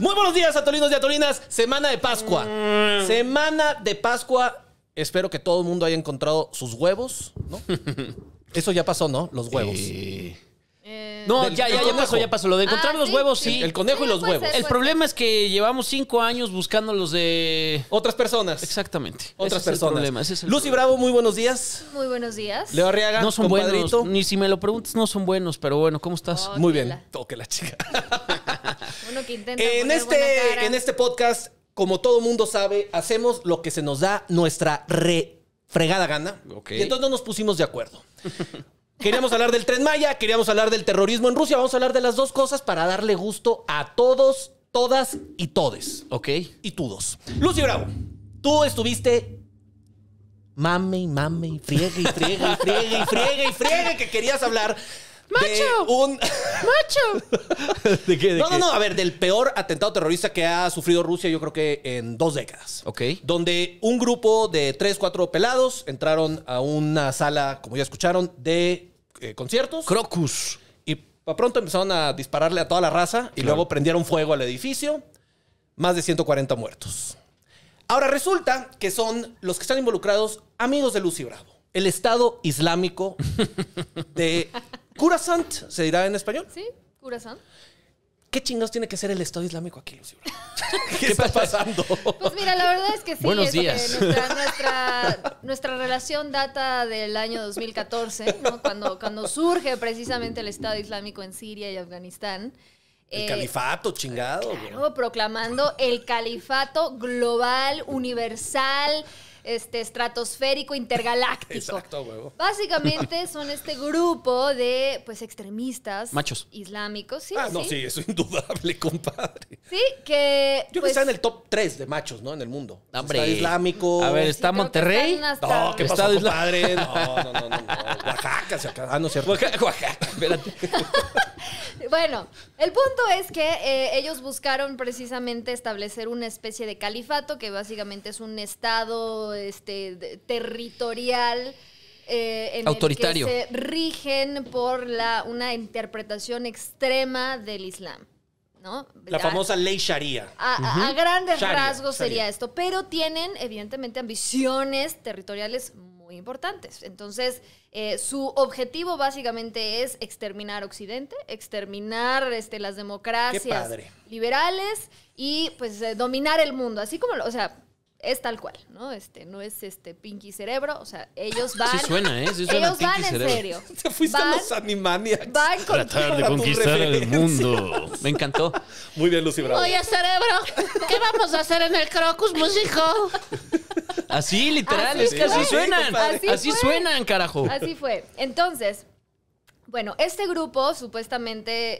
Muy buenos días, atolinos y atolinas. Semana de Pascua. Mm. Semana de Pascua. Espero que todo el mundo haya encontrado sus huevos, ¿no? Eso ya pasó, ¿no? Los huevos. Eh, no, ya, ya, ya pasó, ya pasó. Lo de encontrar ah, los huevos, sí. El conejo y los huevos. El problema es que llevamos cinco años buscando los de. Otras personas. Exactamente. Otras personas. Lucy Bravo, muy buenos días. Muy buenos días. Leo Arriaga, No son buenos. Ni si me lo preguntas, no son buenos. Pero bueno, ¿cómo estás? Oh, muy bien. toque la chica. en, este, en este podcast, como todo mundo sabe, hacemos lo que se nos da nuestra refregada fregada gana. Y entonces no nos pusimos de acuerdo. Queríamos hablar del tren Maya, queríamos hablar del terrorismo en Rusia. Vamos a hablar de las dos cosas para darle gusto a todos, todas y todes. Ok. Y todos. Lucy Bravo, tú estuviste mame y mame y friegue y friegue y friegue y friegue y friegue que querías hablar ¡Macho! ¡Macho! ¿De qué, no, no, no. A ver, del peor atentado terrorista que ha sufrido Rusia, yo creo que en dos décadas. Ok. Donde un grupo de tres, cuatro pelados entraron a una sala, como ya escucharon, de eh, conciertos. Crocus. Y pronto empezaron a dispararle a toda la raza y luego prendieron fuego al edificio. Más de 140 muertos. Ahora resulta que son los que están involucrados amigos de Lucy Bravo, el Estado Islámico de Curasant, ¿se dirá en español? Sí, Curasant. ¿Qué chingados tiene que ser el Estado Islámico aquí, ¿Qué está pasando? Pues mira, la verdad es que sí. Buenos días. Nuestra, relación data del año 2014, cuando, cuando surge precisamente el Estado Islámico en Siria y Afganistán. El eh, califato, chingado. Claro, proclamando el califato global, universal, este, estratosférico intergaláctico. Exacto, huevo. Básicamente son este grupo de pues extremistas. Machos. Islámicos, sí. Ah, no, sí, eso es indudable, compadre. Sí, que. Yo creo que pues, en el top 3 de machos, ¿no? En el mundo. Hombre. Está islámico. A ver, está Monterrey. No, ¿qué pasó, compadre? No, no, no, no, acaba. Ah, no, cierto. espérate. bueno, el punto es que eh, ellos buscaron precisamente establecer una especie de califato que básicamente es un estado este, territorial. Eh, Autoritario. que se rigen por una interpretación extrema del Islam. La famosa ley sharia. A, grandes rasgos sería esto, pero tienen evidentemente ambiciones territoriales muy importantes. Entonces, eh, su objetivo básicamente es exterminar Occidente, exterminar este, las democracias liberales y pues eh, dominar el mundo, así como, o sea, es tal cual, ¿no? Este, no es este Pinky Cerebro, o sea, ellos van. ¿eh? Sí suena, ¿eh? ellos van en serio. Te fuiste a los Animaniacs. Van con Tratar de conquistar el mundo. Me encantó. Muy bien, Lucy Bravo. Oye, Cerebro, ¿qué vamos a hacer en el Crocus, músico? Así, literal, es que así suenan. Así, suenan, carajo. Así fue. Entonces, bueno, este grupo supuestamente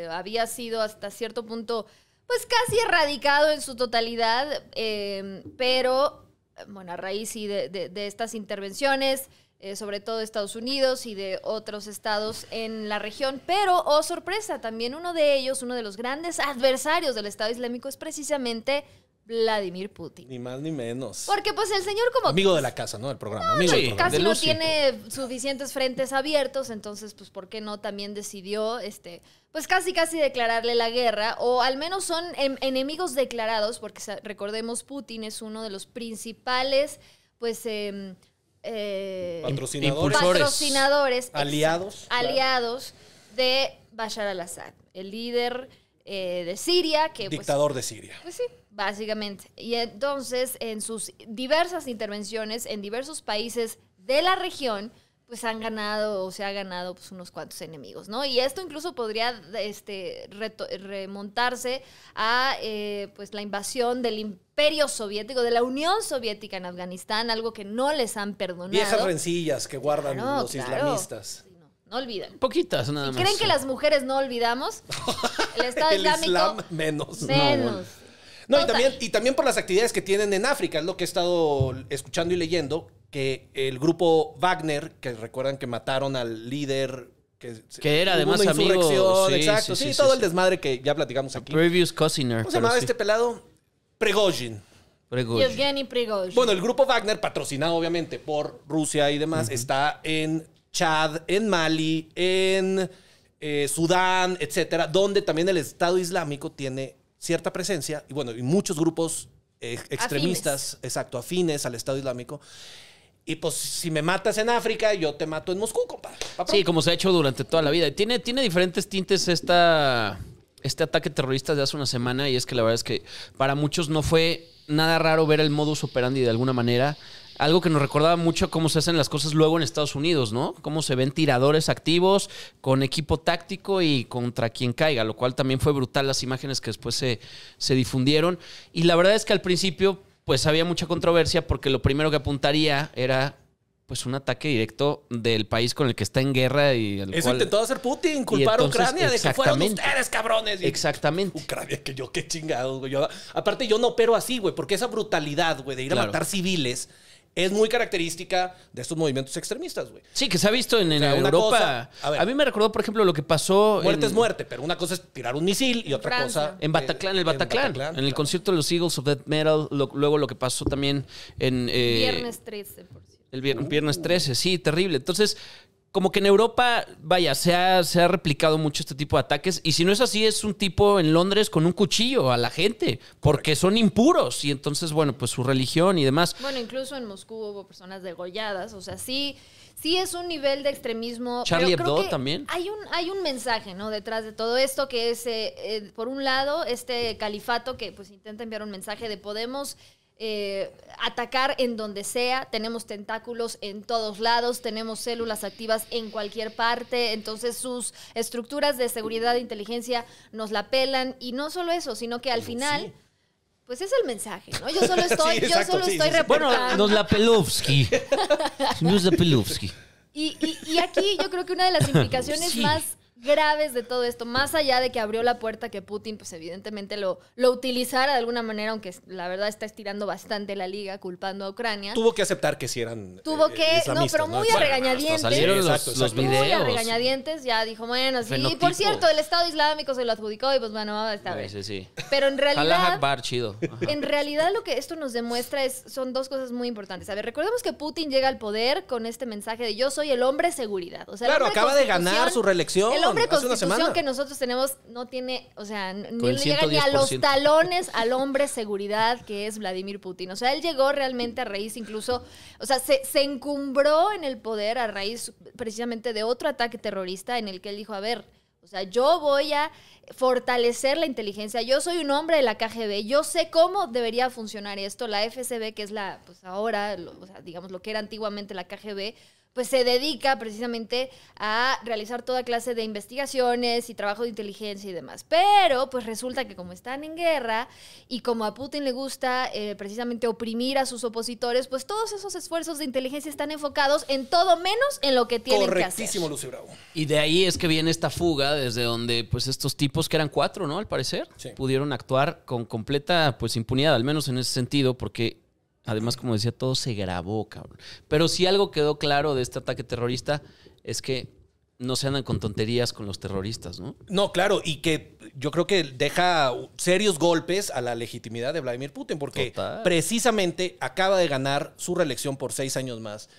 eh, había sido hasta cierto punto pues casi erradicado en su totalidad, em, pero bueno, a raíz de, de, estas intervenciones, eh, sobre todo de Estados Unidos y de otros estados en la región, pero, oh sorpresa, también uno de ellos, uno de los grandes adversarios del Estado Islámico es precisamente Vladimir Putin. Ni más ni menos. Porque pues el señor como... Amigo de la casa, ¿no? El programa. Casi no tiene suficientes frentes abiertos, entonces pues ¿por qué no? También decidió, este, pues casi casi declararle la guerra, o al menos son enemigos declarados, porque recordemos, Putin es uno de los principales, pues... Em, eh, patrocinadores, aliados, aliados de Bashar al-Assad, el líder eh, de Siria. Que, pues, Dictador de Siria. Pues sí, básicamente. Y entonces, en sus diversas intervenciones en diversos países de la región, pues han ganado o se ha ganado pues, unos cuantos enemigos, ¿no? Y esto incluso podría este, remontarse a eh, pues, la invasión del imperio soviético, de la Unión Soviética en Afganistán, algo que no les han perdonado. esas rencillas que guardan los islamistas. No olvidan. Poquitas nada más. ¿Creen que las mujeres no olvidamos? El Estado el Islam menos. Menos. No, y, también, y también por las actividades que tienen en África, es lo que he estado escuchando y leyendo, que el grupo Wagner, que recuerdan que mataron al líder que, era además amigo. exacto, sí, todo el desmadre que ya platicamos aquí. Previous Cousiner. ¿Cómo se llamaba este pelado? Pregojin. Yevgeny Bueno, el grupo Wagner, patrocinado obviamente por Rusia y demás, está en Chad, en Mali, en eh, Sudán, etcétera, donde también el Estado Islámico tiene cierta presencia y bueno, y muchos grupos eh, extremistas, exacto, afines al Estado Islámico. Y pues si me matas en África, yo te mato en Moscú, compadre. Sí, como se ha hecho durante toda la vida. Tiene, tiene diferentes tintes esta, este ataque terrorista de hace una semana y es que la verdad es que para muchos no fue nada raro ver el modus operandi de alguna manera algo que nos recordaba mucho cómo se hacen las cosas luego en Estados Unidos, ¿no? Cómo se ven tiradores activos con equipo táctico y contra quien caiga, lo cual también fue brutal las imágenes que después se, se difundieron. Y la verdad es que al principio pues había mucha controversia porque lo primero que apuntaría era pues un ataque directo del país con el que está en guerra y el Eso intentó hacer Putin, culpar a Ucrania de que fueron ustedes, cabrones. exactamente. Ucrania, que yo qué chingados, güey. aparte, yo no opero así, güey, porque esa brutalidad, güey, de ir a matar civiles es muy característica de estos movimientos extremistas, güey. Sí, que se ha visto en, Europa. a, mí me recordó, por ejemplo, lo que pasó. Muerte es muerte, pero una cosa es tirar un misil y otra cosa. En Bataclan, el eh, Bataclan. En, el concierto de los Eagles of Death Metal, luego lo que pasó también en. El eh, viernes 13, por cierto. El viernes 13, sí, terrible. Entonces, como que en Europa, vaya, se ha, se ha replicado mucho este tipo de ataques. Y si no es así, es un tipo en Londres con un cuchillo a la gente, porque son impuros. Y entonces, bueno, pues su religión y demás. Bueno, incluso en Moscú hubo personas degolladas. O sea, sí, sí es un nivel de extremismo. Charlie Hebdo también. Hay un, hay un mensaje, ¿no? Detrás de todo esto, que es, eh, eh, por un lado, este califato que pues intenta enviar un mensaje de podemos eh, atacar en donde sea, tenemos tentáculos en todos lados, tenemos células activas en cualquier parte, entonces sus estructuras de seguridad e inteligencia nos la pelan y no solo eso, sino que al final... Pues es el mensaje, ¿no? Yo solo estoy, yo solo estoy reportando. Bueno, nos la Y, y, y, aquí yo creo que una de las implicaciones más graves de todo esto, más allá de que abrió la puerta que Putin, pues evidentemente lo, lo utilizara de alguna manera, aunque la verdad está estirando bastante la liga culpando a Ucrania. Tuvo que aceptar que si eran. Tuvo eh, que, no, pero muy regañadientes. los, videos. ya dijo, bueno, sí. Y por cierto, el Estado Islámico se lo adjudicó y pues bueno, Pero en realidad. En realidad lo que esto nos demuestra es, son dos cosas muy importantes. A ver, recordemos que Putin llega al poder con este mensaje de yo soy el hombre seguridad. O sea, claro, acaba de ganar su reelección hombre constitución que nosotros tenemos no tiene, o sea, ni llega ni a los talones al hombre seguridad que es Vladimir Putin. O sea, él llegó realmente a raíz incluso, o sea, se, encumbró en el poder a raíz precisamente de otro ataque terrorista en el que él dijo, a ver, o sea, yo voy a fortalecer la inteligencia. Yo soy un hombre de la KGB. Yo sé cómo debería funcionar esto. La FSB, que es la, pues ahora, digamos lo que era antiguamente la KGB, pues se dedica precisamente a realizar toda clase de investigaciones y trabajo de inteligencia y demás. Pero pues resulta que como están en guerra y como a Putin le gusta eh, precisamente oprimir a sus opositores, pues todos esos esfuerzos de inteligencia están enfocados en todo menos en lo que tiene. que hacer. Correctísimo, Lucio Bravo. Y de ahí es que viene esta fuga desde donde pues estos tipos que eran cuatro, ¿no? Al parecer, pudieron actuar con completa pues impunidad, al menos en ese sentido, porque Además, como decía, todo se grabó, cabrón. Pero si algo quedó claro de este ataque terrorista es que no se andan con tonterías con los terroristas, ¿no? No, claro, y que yo creo que deja serios golpes a la legitimidad de Vladimir Putin, porque precisamente acaba de ganar su reelección por seis años más.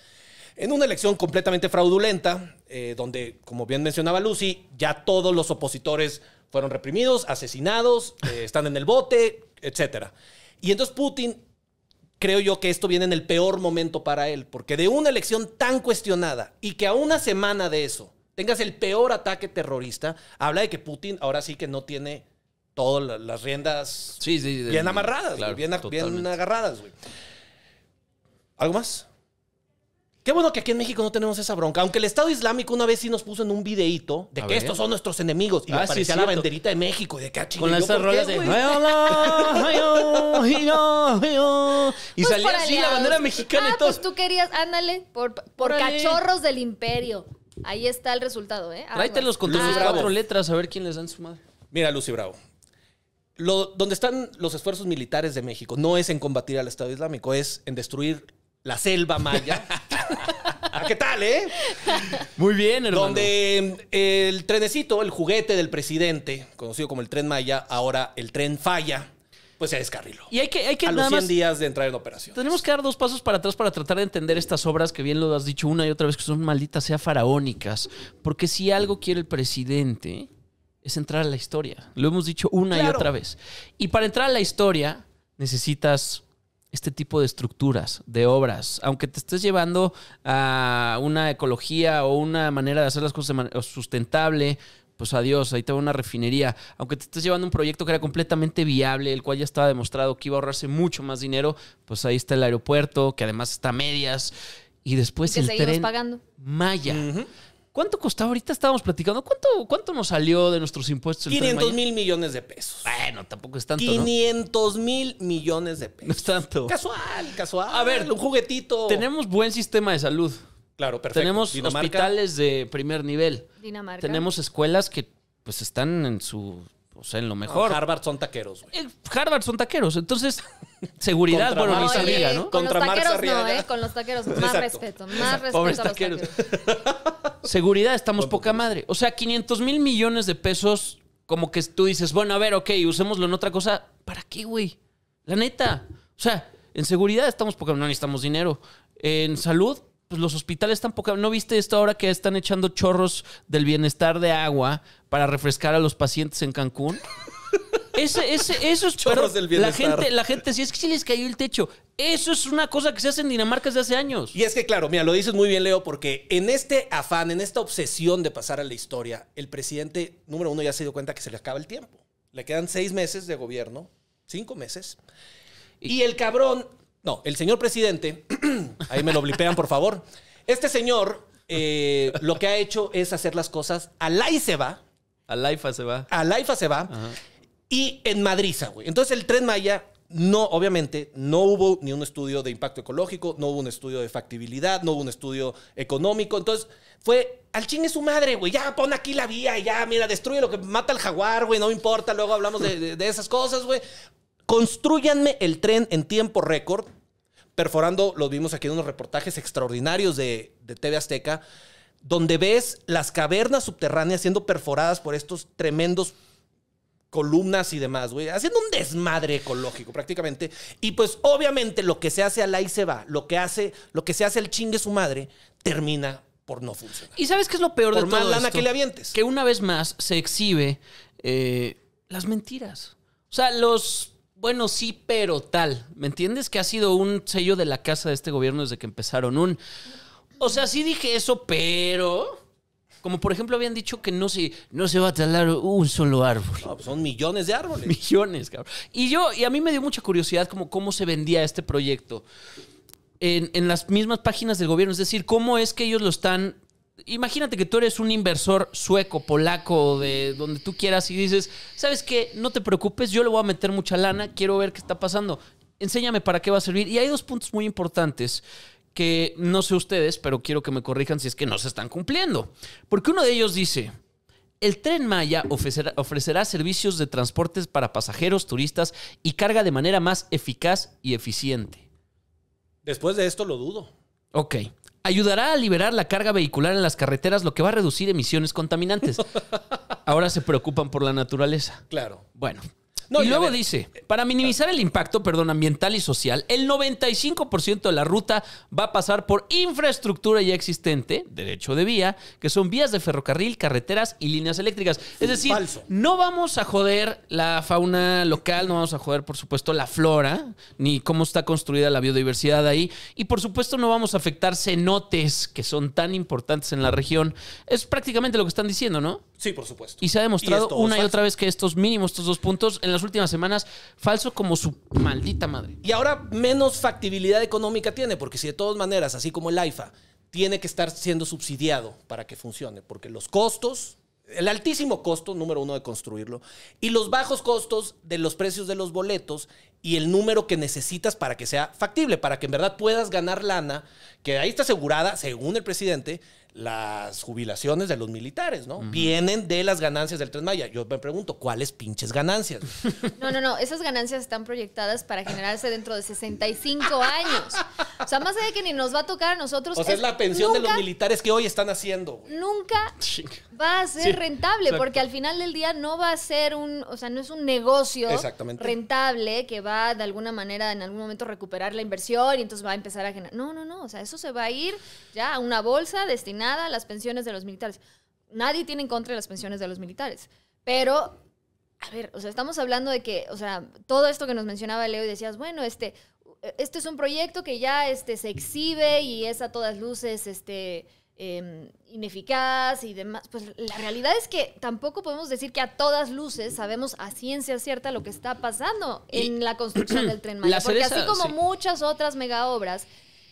En una elección completamente fraudulenta, eh, donde, como bien mencionaba Lucy, ya todos los opositores fueron reprimidos, asesinados, eh, están en el bote, etc. Y entonces Putin creo yo que esto viene en el peor momento para él, porque de una elección tan cuestionada y que a una semana de eso tengas el peor ataque terrorista, habla de que Putin ahora sí que no tiene todas las riendas bien amarradas, bien, agarradas. ¿Algo más? Qué bueno que aquí en México no tenemos esa bronca. Aunque el Estado Islámico una vez sí nos puso en un videíto de que estos son nuestros enemigos. Y aparecía ah, la banderita de México y de que Con las rolas de... Oh, oh, oh". y pues salía así la bandera mexicana y ah, todo. pues tú querías, ándale, por, cachorros del imperio. Ahí está el resultado, ¿eh? Tráetelos con tus ah, cuatro letras a ver quién les en su madre. Mira, Lucy Bravo. donde están los esfuerzos militares de México no es en combatir al Estado Islámico, es en destruir la selva maya Ah, qué tal, eh? Muy bien, hermano. Donde eh, el trenecito, el juguete del presidente, conocido como el tren Maya, ahora el tren falla, pues se descarriló. Y hay que, hay que los 100 días de entrar en operación. Tenemos que dar dos pasos para atrás para tratar de entender estas obras que bien lo has dicho una y otra vez que son malditas, sea faraónicas. Porque si algo quiere el presidente es entrar a la historia. Lo hemos dicho una y otra vez. Y para entrar a la historia necesitas este tipo de estructuras, de obras, aunque te estés llevando a una ecología o una manera de hacer las cosas sustentable, pues adiós, ahí te va una refinería. Aunque te estés llevando un proyecto que era completamente viable, el cual ya estaba demostrado que iba a ahorrarse mucho más dinero, pues ahí está el aeropuerto, que además está a medias. Y después el pagando. Maya. ¿Cuánto costaba? Ahorita estábamos platicando. ¿Cuánto, cuánto nos salió de nuestros impuestos? 500 mil millones de pesos. Bueno, tampoco es tanto. 500 mil millones de pesos. No es tanto. Casual, casual. A ver, un juguetito. Tenemos buen sistema de salud. Claro, perfecto. Tenemos hospitales de primer nivel. Dinamarca. Tenemos escuelas que pues están en su o pues, sea, en lo mejor. Harvard son taqueros, güey. Harvard son taqueros, entonces seguridad, bueno, ni sabía, ¿no? Con Contra los taqueros no, ¿eh? Con los taqueros, más respeto, más respeto Pobres a los taqueros. seguridad, estamos poca madre. O sea, 500 mil millones de pesos, como que tú dices, bueno, a ver, ok, usémoslo en otra cosa. ¿Para qué, güey? La neta. O sea, en seguridad estamos poca, no necesitamos dinero. En salud, pues, los hospitales tampoco. ¿No viste esto ahora que están echando chorros del bienestar de agua para refrescar a los pacientes en Cancún? esos chorros del bienestar. La gente, la gente, si es que sí les cayó el techo. Eso es una cosa que se hace en Dinamarca desde hace años. Y es que, claro, mira, lo dices muy bien, Leo, porque en este afán, en esta obsesión de pasar a la historia, el presidente, número uno, ya se dio cuenta que se le acaba el tiempo. Le quedan seis meses de gobierno, cinco meses. y el cabrón no, el señor presidente, ahí me lo blipean, por favor. Este señor eh, lo que ha hecho es hacer las cosas a la y se va. A la IFA se va. A la IFA se va. Y en Madrid, güey. Entonces el tren Maya no, obviamente, no hubo ni un estudio de impacto ecológico, no hubo un estudio de factibilidad, no hubo un estudio económico. Entonces, fue al chingue su madre, güey. Ya pon aquí la vía, ya, mira, destruye lo que mata al jaguar, güey, no importa. Luego hablamos de esas cosas, güey. Construyanme el tren en tiempo récord, perforando, lo vimos aquí en unos reportajes extraordinarios de, TV Azteca, donde ves las cavernas subterráneas siendo perforadas por estos tremendos columnas y demás, güey, haciendo un desmadre ecológico prácticamente. Y pues obviamente lo que se hace al ahí se va, lo que hace, lo que se hace al chingue su madre, termina por no funcionar. ¿Y sabes qué es lo peor por de más lana que le avientes. Que una vez más se exhibe eh, las mentiras. O sea, los bueno, sí, pero tal. ¿Me entiendes? Que ha sido un sello de la casa de este gobierno desde que empezaron. Un. O sea, sí dije eso, pero. Como por ejemplo habían dicho que no se, no se va a talar un solo árbol. Pues son millones de árboles. Millones, cabrón. Y yo, y a mí me dio mucha curiosidad como cómo se vendía este proyecto. En, en las mismas páginas del gobierno. Es decir, cómo es que ellos lo están imagínate que tú eres un inversor sueco, polaco, de donde tú quieras y dices, ¿sabes qué? No te preocupes, yo le voy a meter mucha lana, quiero ver qué está pasando. Enséñame para qué va a servir. Y hay dos puntos muy importantes que no sé ustedes, pero quiero que me corrijan si es que no se están cumpliendo. Porque uno de ellos dice, el tren Maya ofrecerá, servicios de transportes para pasajeros, turistas y carga de manera más eficaz y eficiente. Después de esto lo dudo. Ok ayudará a liberar la carga vehicular en las carreteras, lo que va a reducir emisiones contaminantes. Ahora se preocupan por la naturaleza. Claro. Bueno, y luego dice, eh, para ah. minimizar el impacto, perdón, ambiental y social, el 95% de la ruta va a pasar por infraestructura ya existente, derecho de vía, que son vías de ferrocarril, carreteras y líneas eléctricas. Es decir, no vamos a joder la fauna local, no vamos a joder, por supuesto, la flora, ni cómo está construida la biodiversidad ahí, y por supuesto no vamos a afectar cenotes que son tan importantes en la región. Es prácticamente lo que están diciendo, ¿no? Sí, por supuesto. Y se ha demostrado una y otra vez que estos mínimos, estos dos puntos, en las últimas semanas, falso como su maldita madre. Y ahora menos factibilidad económica tiene, porque si de todas maneras, así como el AIFA, tiene que estar siendo subsidiado para que funcione, porque los costos, el altísimo costo, número uno, de construirlo, y los bajos costos de los precios de los boletos y el número que necesitas para que sea factible, para que en verdad puedas ganar lana, que ahí está asegurada, según el presidente, las jubilaciones de los militares, ¿no? Vienen de las ganancias del Tren Maya. Yo me pregunto, ¿cuáles pinches ganancias? No, no, no. Esas ganancias están proyectadas para generarse dentro de 65 años. O sea, más allá de que ni nos va a tocar a nosotros. O sea, es, la pensión de los militares que hoy están haciendo. Nunca va a ser rentable, porque al final del día no va a ser un, o sea, no es un negocio rentable que va de alguna manera en algún momento recuperar la inversión y entonces va a empezar a generar. No, no, no. O sea, eso se va a ir ya a una bolsa destinada nada las pensiones de los militares. Nadie tiene en contra de las pensiones de los militares. Pero, a ver, o sea, estamos hablando de que, o sea, todo esto que nos mencionaba Leo y decías, bueno, este, este es un proyecto que ya este, se exhibe y es a todas luces, este, em, ineficaz y demás. Pues la realidad es que tampoco podemos decir que a todas luces sabemos a ciencia cierta lo que está pasando en la construcción del tren Maya. Porque así como muchas otras mega obras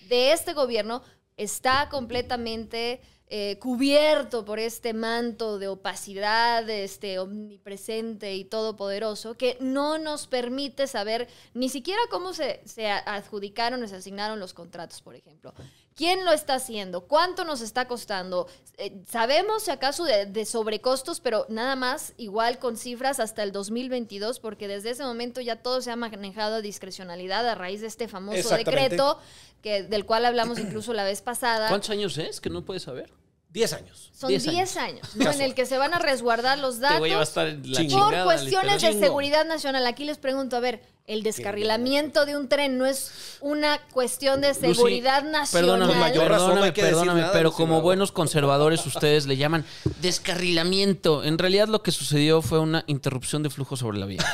de este gobierno, está completamente eh, cubierto por este manto de opacidad, este omnipresente y todopoderoso, que no nos permite saber ni siquiera cómo se, adjudicaron o se asignaron los contratos, por ejemplo. ¿Quién lo está haciendo? ¿Cuánto nos está costando? Eh, sabemos si acaso de, de, sobrecostos, pero nada más igual con cifras hasta el 2022, porque desde ese momento ya todo se ha manejado a discrecionalidad a raíz de este famoso decreto que, del cual hablamos incluso la vez pasada. ¿Cuántos años es que no puedes saber? 10 años. Son 10 años, en el que se van a resguardar los datos a estar por cuestiones de seguridad nacional. Aquí les pregunto, a ver, el descarrilamiento de un tren no es una cuestión de seguridad nacional. Perdóname, mayor perdóname, perdóname pero como buenos conservadores ustedes le llaman descarrilamiento. En realidad lo que sucedió fue una interrupción de flujo sobre la vía.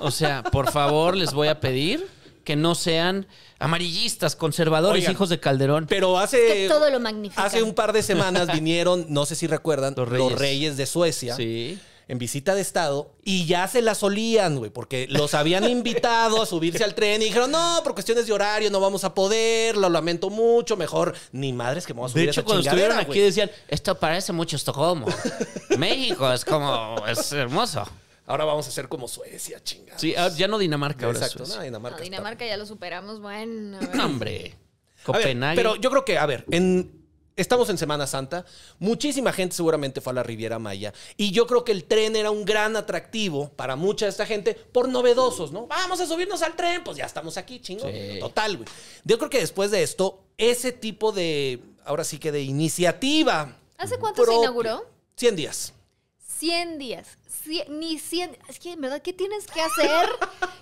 O sea, por favor, les voy a pedir que no sean amarillistas, conservadores, hijos de Calderón. Pero hace. todo lo magnífico Hace un par de semanas vinieron, no sé si recuerdan, los reyes, de Suecia. Sí en visita de Estado y ya se las solían, güey, porque los habían invitado a subirse al tren y dijeron, no, por cuestiones de horario no vamos a poder, lo lamento mucho, mejor ni madres que vamos a subir. De hecho, cuando estuvieron aquí decían, esto parece mucho Estocolmo. México es como, es hermoso. Ahora vamos a ser como Suecia, chingados Sí, ah, ya no Dinamarca, ahora Exacto, Dinamarca. Dinamarca ya lo superamos, bueno. hombre. pero yo creo que, a ver, en, estamos en Semana Santa. Muchísima gente seguramente fue a la Riviera Maya. Y yo creo que el tren era un gran atractivo para mucha de esta gente por novedosos, ¿no? Vamos a subirnos al tren, pues ya estamos aquí, chingo. Total, güey. Yo creo que después de esto, ese tipo de, ahora sí que de iniciativa. ¿Hace cuánto se inauguró? 100 días. 100 días. ni 100. Es que, en verdad, ¿qué tienes que hacer?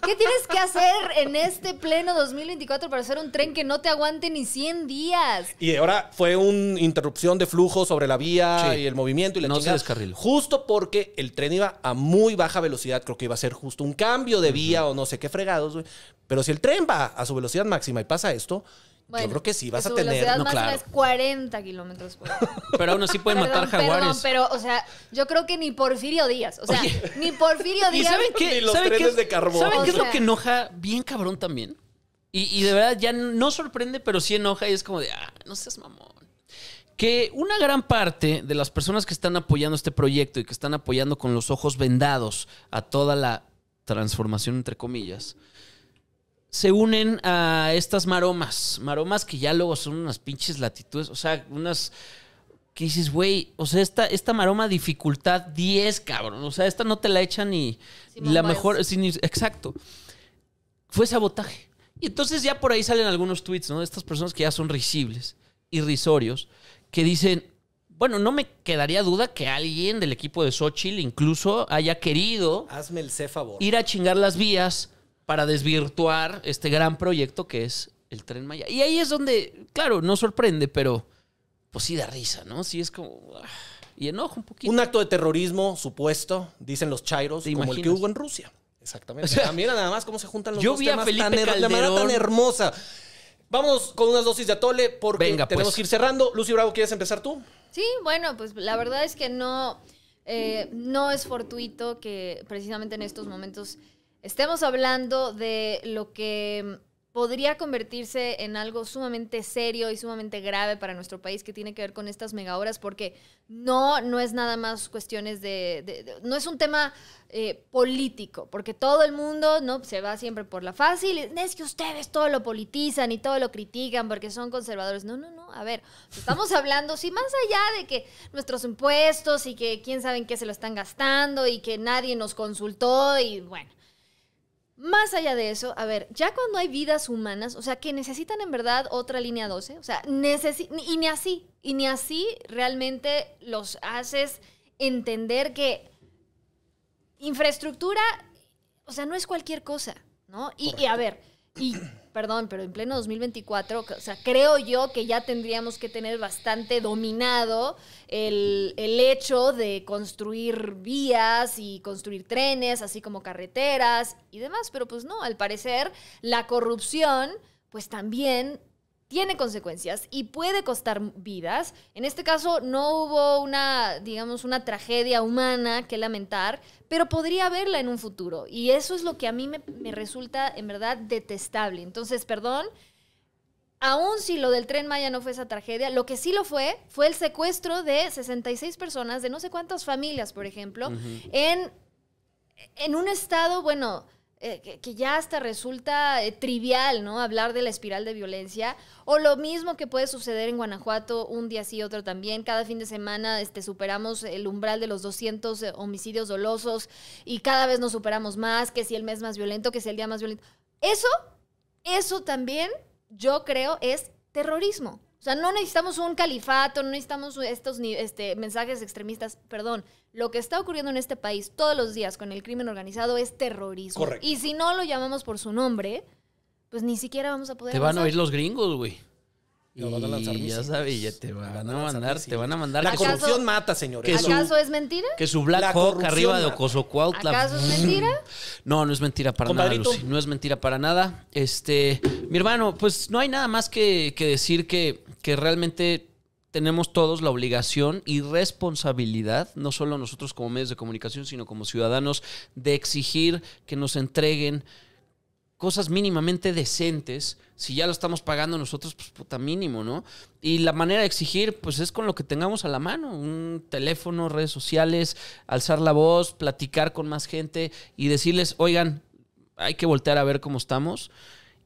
¿Qué tienes que hacer en este pleno 2024 para hacer un tren que no te aguante ni 100 días? Y ahora fue una interrupción de flujo sobre la vía y el movimiento y la No chingada, se Justo porque el tren iba a muy baja velocidad. Creo que iba a ser justo un cambio de vía o no sé qué fregados, Pero si el tren va a su velocidad máxima y pasa esto, yo creo que sí vas a tener. no, es 40 kilómetros por Pero aún así pueden matar jaguares. Perdón, pero, o sea, yo creo que ni Porfirio Díaz. O sea, ni Porfirio Díaz. saben qué? los ¿saben trenes de carbón. ¿Saben qué es lo que enoja bien cabrón también? Y, y, de verdad ya no sorprende, pero sí enoja y es como de, ah, no seas mamón. Que una gran parte de las personas que están apoyando este proyecto y que están apoyando con los ojos vendados a toda la transformación, entre comillas, se unen a estas maromas. Maromas que ya luego son unas pinches latitudes, o sea, unas que dices, güey, o sea, esta, esta maroma dificultad 10, cabrón. O sea, esta no te la echan ni, la mejor. exacto. Fue sabotaje. Y entonces ya por ahí salen algunos tweets, ¿no? De estas personas que ya son risibles, irrisorios, que dicen, bueno, no me quedaría duda que alguien del equipo de Xochitl incluso haya querido. Hazme el C favor. Ir a chingar las vías para desvirtuar este gran proyecto que es el tren Maya. Y ahí es donde, claro, no sorprende, pero pues sí da risa, ¿no? Sí es como... Ah, y enojo un poquito. Un acto de terrorismo supuesto, dicen los chairos, como el que hubo en Rusia. Exactamente. también ah, mira nada más cómo se juntan los temas tan, manera tan hermosa. Vamos con unas dosis de atole porque Venga, pues. tenemos que ir cerrando. Lucy Bravo, ¿quieres empezar tú? Sí, bueno, pues la verdad es que no, eh, no es fortuito que precisamente en estos momentos estemos hablando de lo que podría convertirse en algo sumamente serio y sumamente grave para nuestro país que tiene que ver con estas mega megahoras, porque no, no es nada más cuestiones de, no es un tema eh, político, porque todo el mundo no se va siempre por la fácil, es que ustedes todo lo politizan y todo lo critican porque son conservadores. No, no, no, a ver, estamos hablando, sí, más allá de que nuestros impuestos y que quién sabe en qué se lo están gastando y que nadie nos consultó y bueno más allá de eso, a ver, ya cuando hay vidas humanas, o sea, que necesitan en verdad otra línea 12, o sea, y ni así, y ni así realmente los haces entender que infraestructura, o sea, no es cualquier cosa, ¿no? y a ver, y perdón, pero en pleno 2024, o sea, creo yo que ya tendríamos que tener bastante dominado el, el hecho de construir vías y construir trenes, así como carreteras y demás, pero pues no, al parecer la corrupción pues también tiene consecuencias y puede costar vidas. En este caso no hubo una, digamos, una tragedia humana que lamentar, pero podría haberla en un futuro. Y eso es lo que a mí me, resulta en verdad detestable. Entonces, perdón, aún si lo del tren Maya no fue esa tragedia, lo que sí lo fue fue el secuestro de 66 personas, de no sé cuántas familias, por ejemplo, en, en un estado, bueno eh, que, ya hasta resulta eh, trivial, ¿no? Hablar de la espiral de violencia. O lo mismo que puede suceder en Guanajuato un día sí, otro también. Cada fin de semana este, superamos el umbral de los 200 eh, homicidios dolosos y cada vez nos superamos más, que si el mes más violento, que si el día más violento. Eso, eso también yo creo es terrorismo. O sea, no necesitamos un califato, no necesitamos estos este, mensajes extremistas, perdón. Lo que está ocurriendo en este país todos los días con el crimen organizado es terrorismo. Y si no lo llamamos por su nombre, pues ni siquiera vamos a poder... Te van a oír los gringos, güey. Y van a ya sabe te van, a, mandar, te van a mandar. La corrupción mata, señores. ¿Acaso es mentira? Que su Black Hawk arriba de Ocosocuautla. ¿Acaso es mentira? No, no es mentira para nada, Lucy. No es mentira para nada. Este, mi hermano, pues no hay nada más que, que decir que que realmente tenemos todos la obligación y responsabilidad, no solo nosotros como medios de comunicación, sino como ciudadanos, de exigir que nos entreguen cosas mínimamente decentes. Si ya lo estamos pagando nosotros, pues puta mínimo, ¿no? Y la manera de exigir, pues es con lo que tengamos a la mano, un teléfono, redes sociales, alzar la voz, platicar con más gente y decirles, oigan, hay que voltear a ver cómo estamos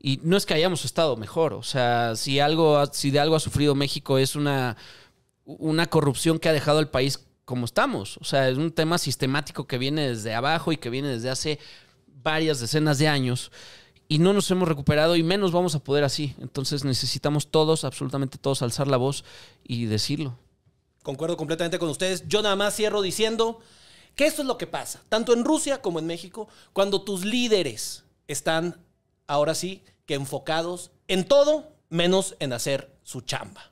y no es que hayamos estado mejor, o sea, si, algo, si de algo ha sufrido México es una, una corrupción que ha dejado al país como estamos, o sea, es un tema sistemático que viene desde abajo y que viene desde hace varias decenas de años y no nos hemos recuperado y menos vamos a poder así. Entonces necesitamos todos, absolutamente todos, alzar la voz y decirlo. Concuerdo completamente con ustedes. Yo nada más cierro diciendo que esto es lo que pasa, tanto en Rusia como en México, cuando tus líderes están ahora sí, que enfocados en todo menos en hacer su chamba.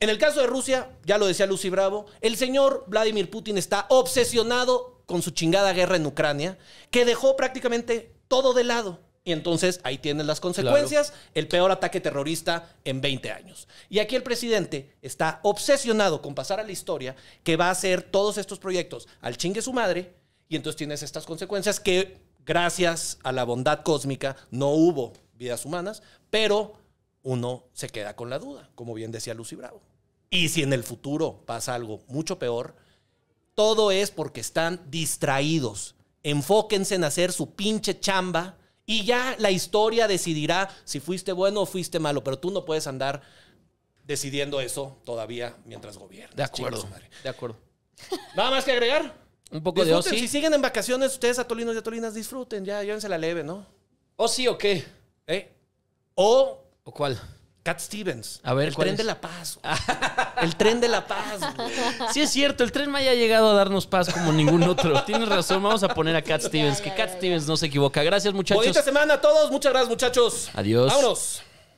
En el caso de Rusia, ya lo decía Lucy Bravo, el señor Vladimir Putin está obsesionado con su chingada guerra en Ucrania, que dejó prácticamente todo de lado. Y entonces ahí tienen las consecuencias, el peor ataque terrorista en 20 años. Y aquí el presidente está obsesionado con pasar a la historia que va a hacer todos estos proyectos al chingue su madre y entonces tienes estas consecuencias que gracias a la bondad cósmica no hubo vidas humanas, pero uno se queda con la duda, como bien decía Lucy Bravo. Y si en el futuro pasa algo mucho peor, todo es porque están distraídos. Enfóquense en hacer su pinche chamba y ya la historia decidirá si fuiste bueno o fuiste malo, pero tú no puedes andar decidiendo eso todavía mientras gobiernas. De acuerdo. De acuerdo. ¿Nada más que agregar? Un poco de Si siguen en vacaciones, ustedes atolinos y atolinas disfruten, ya llévense la leve, ¿no? O sí o qué? ¿Eh? O. ¿O cuál? Cat Stevens. A ver, el tren de la paz. el tren de la paz. Sí es cierto, el tren me ha llegado a darnos paz como ningún otro. Tienes razón, vamos a poner a Cat Stevens, que Cat Stevens no se equivoca. Gracias, muchachos. Bonita semana a todos, muchas gracias, muchachos. Adiós. Vámonos.